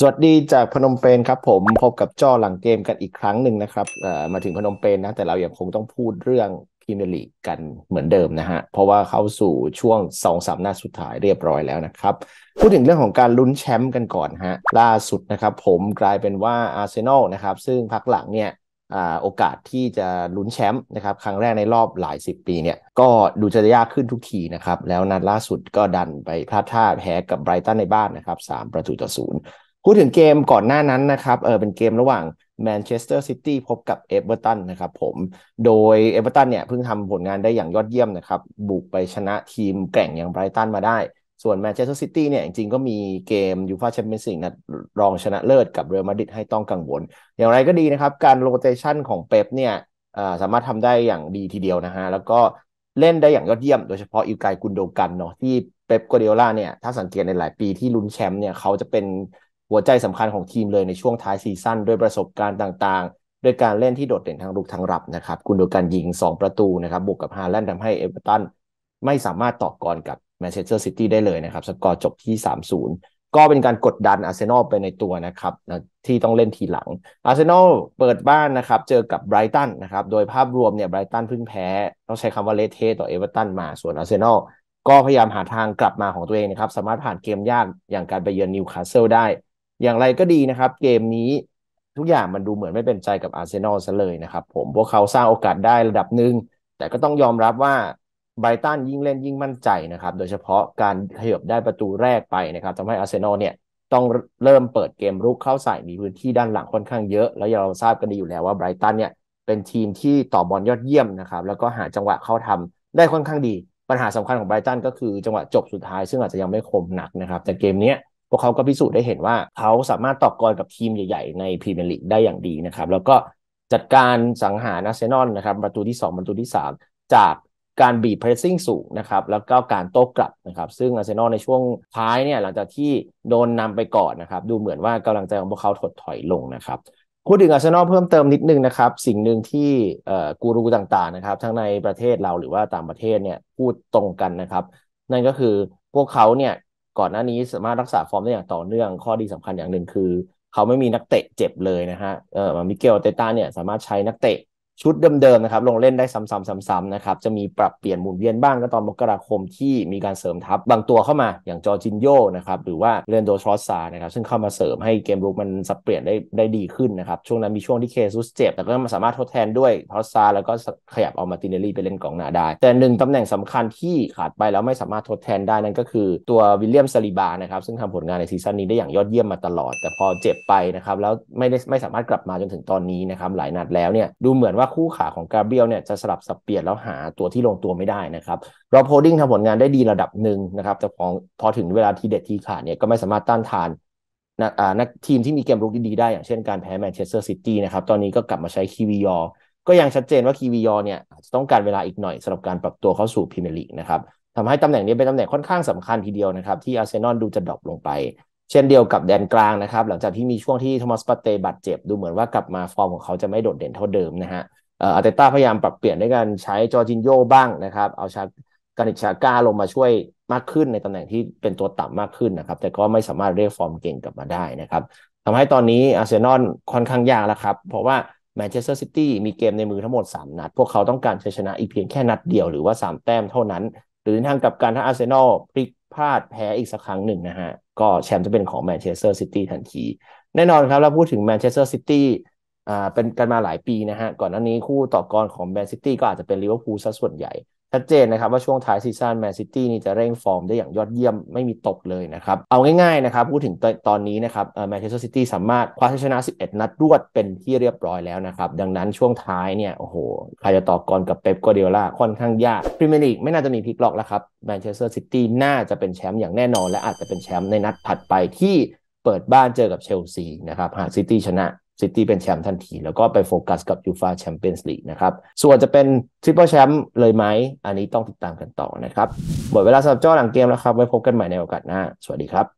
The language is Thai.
สวัสดีจากพนมเปญครับผมพบกับจอหลังเกมกันอีกครั้งหนึ่งนะครับมาถึงพนมเปญนนะแต่เรายังคงต้องพูดเรื่องพรีเมียร์ลีกกันเหมือนเดิมนะฮะเพราะว่าเข้าสู่ช่วงสองสามนาสุดท้ายเรียบร้อยแล้วนะครับพูดถึงเรื่องของการลุ้นแชมป์กันก่อนฮะล่าสุดนะครับผมกลายเป็นว่าอาร์เซนอลนะครับซึ่งพักหลังเนี่ยโอกาสที่จะลุ้นแชมป์นะครับครั้งแรกในรอบหลาย 10 ปีเนี่ยก็ดูจะยากขึ้นทุกทีนะครับแล้วนัดล่าสุดก็ดันไปพลาดท่าแพ้กับไบรตันในบ้านนะครับ3ประตูต่อศูนย์พูดถึงเกมก่อนหน้านั้นนะครับเออเป็นเกมระหว่างแมนเชสเตอร์ซิตี้พบกับเอเวอร์ตันนะครับผมโดยเอเวอร์ตันเนี่ยเพิ่งทำผลงานได้อย่างยอดเยี่ยมนะครับบุกไปชนะทีมแก่งอย่างไบรตันมาได้ ส่วนแมนเชสเตอร์ซิตี้เนี่ยจริงๆก็มีเกมยูฟาแชมเปี้ยนส์ลีกนัดรองชนะเลิศกับเรอัลมาดริดให้ต้องกังวล อย่างไรก็ดีนะครับ การโรเตชันของเป๊ปเนี่ยสามารถทำได้อย่างดีทีเดียวนะฮะแล้วก็เล่นได้อย่างยอดเยี่ยมโดยเฉพาะอิวกายกุนโดกันเนาะที่เป๊ปกัวเดียล่าเนี่ยถ้าสังเกตในหลายปีที่ลุ้นแชมป์เนี่ยเขาจะเป็นหัวใจสำคัญของทีมเลยในช่วงท้ายซีซั่นด้วยประสบการณ์ต่างๆ ด้วยการเล่นที่โดดเด่นทางลุกทางรับนะครับ คุณดูการยิง 2 ประตูนะครับบวกกับฮาแลนด์ทำให้เอเวอร์ตันไม่สามารถตอกกรกับแมนเชสเตอร์ซิตี้ได้เลยนะครับสกอร์จบที่ 3-0 ก็เป็นการกดดันอาร์เซนอลไปในตัวนะครับที่ต้องเล่นทีหลังอาร์เซนอลเปิดบ้านนะครับเจอกับไบรตันนะครับโดยภาพรวมเนี่ยไบรตันพึ่งแพ้ต้องใช้คำว่าเลเทต่อเอเวอร์ตันมาส่วนอาร์เซนอลก็พยายามหาทางกลับมาของตัวเองนะครับสามารถผ่านเกมยากอย่างการไปเยือนนิวคาสเซิลได้อย่างไรก็ดีนะครับเกมนี้ ทุกอย่างมันดูเหมือนไม่เป็นใจกับอาร์เซนอลซะเลยนะครับ ผมพวกเขาสร้างโอกาสได้ระดับหนึ่งแต่ก็ต้องยอมรับว่าไบรตันยิ่งเล่นยิ่งมั่นใจนะครับ โดยเฉพาะการขยับได้ประตูแรกไปนะครับทำให้อาร์เซนอลเนี่ย ต้องเริ่มเปิดเกมรุกเข้าใส่มีพื้นที่ด้านหลังค่อนข้างเยอะ แล้วเราทราบกันดีอยู่แล้วว่าไบรตันเนี่ยเป็นทีมที่ต่อบอลยอดเยี่ยมนะครับแล้วก็หาจังหวะเข้าทำได้ค่อนข้างดีปัญหาสำคัญของไบรตันก็คือจังหวะจบสุดท้ายซึ่งอาจจะยังไม่คมหนักนะครับแต่เกมเนี้ยพวกเขาก็พิสูจน์ได้เห็นว่า เขาสามารถตอกกอนกับทีมใหญ่ ๆ ในพรีเมียร์ลีกได้อย่างดีนะครับ แล้วก็จัดการสังหารอาร์เซนอลนะครับประตูที่2ประตูที่ 3 จากการบีบเพรสซิ่งสูงนะครับแล้วก็การโต้กลับนะครับ ซึ่งอาร์เซนอลในช่วงท้ายเนี่ยหลังจากที่โดนนำไปก่อนนะครับดูเหมือนว่ากำลังใจของพวกเขาถดถอยลงนะครับพูดถึงอาร์เซนอลเพิ่มเติมนิดนึงนะครับ สิ่งหนึ่งที่กูรูต่างๆนะครับทั้งในประเทศเราหรือว่าต่างประเทศเนี่ยพูดตรงกันนะครับ นั่นก็คือพวกเขาเนี่ยก่อนหน้านี้สามารถรักษาฟอร์มได้อย่างต่อเนื่อง ข้อดีสำคัญอย่างหนึ่งคือ เขาไม่มีนักเตะเจ็บเลยนะฮะเออมิเกลเตต้าเนี่ยสามารถใช้นักเตะชุดเดิมๆ นะครับ ลงเล่นได้ซ้ำๆๆนะครับ จะมีปรับเปลี่ยนหมุนเวียนบ้างก็ตอนมกราคมที่มีการเสริมทัพบางตัวเข้ามาอย่างจอจินโยนะครับ หรือว่าเลนโดทรอสซานะครับ ซึ่งเข้ามาเสริมให้เกมรุกมันสับเปลี่ยนได้ได้ดีขึ้นนะครับ ช่วงนั้นมีช่วงที่เคซุสเจ็บแต่ก็มาสามารถทดแทนด้วยทรอสซาแล้วก็ขยับเอามาตินเนลลี่ไปเล่นกองหน้าได้ แต่หนึ่งตำแหน่งสำคัญที่ขาดไปแล้วไม่สามารถทดแทนได้นั่นก็คือตัววิลเลียมซาลิบานะครับ ซึ่งทำผลงานในซีซั่นนี้ได้อย่างยอดเยี่ยมมาตลอด แต่พอเจ็บไปนะครับแล้วไม่ได้ไม่สามารถกลับมาจนถึงตอนนี้นะครับหลายนัดแล้วเนี่ยดูเหมือนว่าคู่ขาของกาเบียลเนี่ยจะสลับสับเปลี่ยนแล้วหาตัวที่ลงตัวไม่ได้นะครับรอบโฮดิ้งทำผลงานได้ดีระดับหนึ่งนะครับแต่พอพอถึงเวลาทีเด็ดทีขาดเนี่ยก็ไม่สามารถต้านทานนักนักทีมที่มีเกมรุกดีๆได้อย่างเช่นการแพ้แมนเชสเตอร์ซิตี้นะครับตอนนี้ก็กลับมาใช้คีวียอก็ยังชัดเจนว่าคีวียอเนี่ยต้องการเวลาอีกหน่อยสำหรับการปรับตัวเข้าสู่พรีเมียร์ลีกนะครับทำให้ตำแหน่งนี้เป็นตำแหน่งค่อนข้างสำคัญทีเดียวนะครับที่อาร์เซนอลดูจะดรอปลงไปเช่นเดียวกับแดนกลางนะครับหลังจากที่มีช่วงที่โทมัสปาเตบาดเจ็บดูเหมือนว่ากลับมาฟอร์มของเขาจะไม่โดดเด่นเท่าเดิมนะฮะอาร์เตต้าพยายามปรับเปลี่ยนด้วยการใช้จอร์จินโยบ้างนะครับ เอาชากานิชาก้าลงมาช่วยมากขึ้นในตำแหน่งที่เป็นตัวต่ำมากขึ้นนะครับ แต่ก็ไม่สามารถเรียกฟอร์มเก่งกลับมาได้นะครับทำให้ตอนนี้อาร์เซนอลค่อนข้างยากแล้วครับ เพราะว่าแมนเชสเตอร์ซิตี้มีเกมในมือทั้งหมด3นัดพวกเขาต้องการชนะอีกเพียงแค่นัดเดียวหรือว่า3แต้มเท่านั้น หรือทางกับการถ้าอาร์เซนอลพลิกพลาดแพ้อีกสักครั้งหนึ่งนะฮะก็แชมป์จะเป็นของแมนเชสเตอร์ซิตี้ทันที แน่นอนครับเราพูดถึงแมนเชสเตอร์ซิตี้อ่าเป็นกันมาหลายปีนะฮะก่อนหน้านี้คู่ต่อกรของแมนซิตี้ก็อาจจะเป็นลิเวอร์พูลซะส่วนใหญ่ชัดเจนนะครับว่าช่วงท้ายซีซั่นแมนซิตี้นี่จะเร่งฟอร์มได้อย่างยอดเยี่ยมไม่มีตกเลยนะครับ เอาง่าย ๆ นะครับ พูดถึงตอนนี้นะครับแมนเชสเตอร์ซิตี้สามารถคว้าชัยชนะ 11 นัดรวดเป็นที่เรียบร้อยแล้วนะครับ ดังนั้นช่วงท้ายเนี่ยโอ้โหใครจะต่อกรกับเป๊ปกัวเดียล่าค่อนข้างยากพรีเมียร์ลีกไม่น่าจะมีพลิกล็อกแล้วครับแมนเชสเตอร์ซิตี้น่าจะเป็นแชมป์อย่างแน่นอน และอาจจะเป็นแชมป์ในนัดถัดไปที่เปิดบ้านเจอกับเชลซีนะครับหากซิตี้ชนะซิตี้เป็นแชมป์ทันที แล้วก็ไปโฟกัสกับยูฟาแชมเปี้ยนส์ลีกนะครับส่วนจะเป็นทริปเปิลแชมป์เลยไหมอันนี้ต้องติดตามกันต่อนะครับหมดเวลาสำหรับจ้อหลังเกมแล้วครับ ไว้พบกันใหม่ในโอกาสหน้า สวัสดีครับ